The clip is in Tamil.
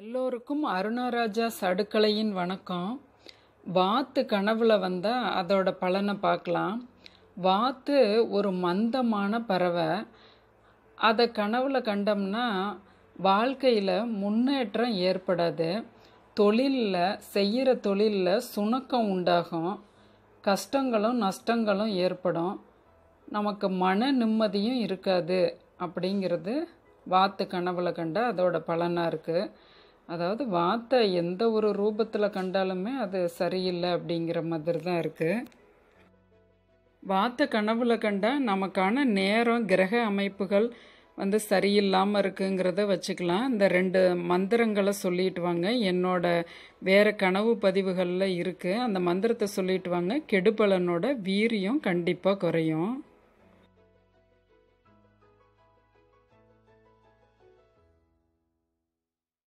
எல்லோருக்கும் அருணாராஜா சடுக்கலையின் வணக்கம் வாத்து கனவுல வந்தால் அதோட பலனை பார்க்கலாம் வாத்து ஒரு மந்தமான பறவை அதை கனவுல கண்டோம்னா வாழ்க்கையில் முன்னேற்றம் ஏற்படாது தொழிலில் செய்கிற தொழிலில் சுணக்கம் உண்டாகும் கஷ்டங்களும் நஷ்டங்களும் ஏற்படும் நமக்கு மன நிம்மதியும் இருக்காது அப்படிங்கிறது வாத்து கனவுல கண்ட அதோட பலனாக இருக்குது அதாவது வாத்தை எந்த ஒரு ரூபத்தில் கண்டாலுமே அது சரியில்லை அப்படிங்கிற மாதிரி தான் இருக்குது வாத்தை கனவில் கண்டால் நமக்கான நேரம் கிரக அமைப்புகள் வந்து சரியில்லாமல் இருக்குங்கிறத வச்சுக்கலாம் இந்த ரெண்டு மந்திரங்களை சொல்லிட்டு வாங்க என்னோட வேறு கனவு பதிவுகளில் இருக்குது அந்த மந்திரத்தை சொல்லிட்டு வாங்க கெடுபலனோட வீரியம் கண்டிப்பாக குறையும்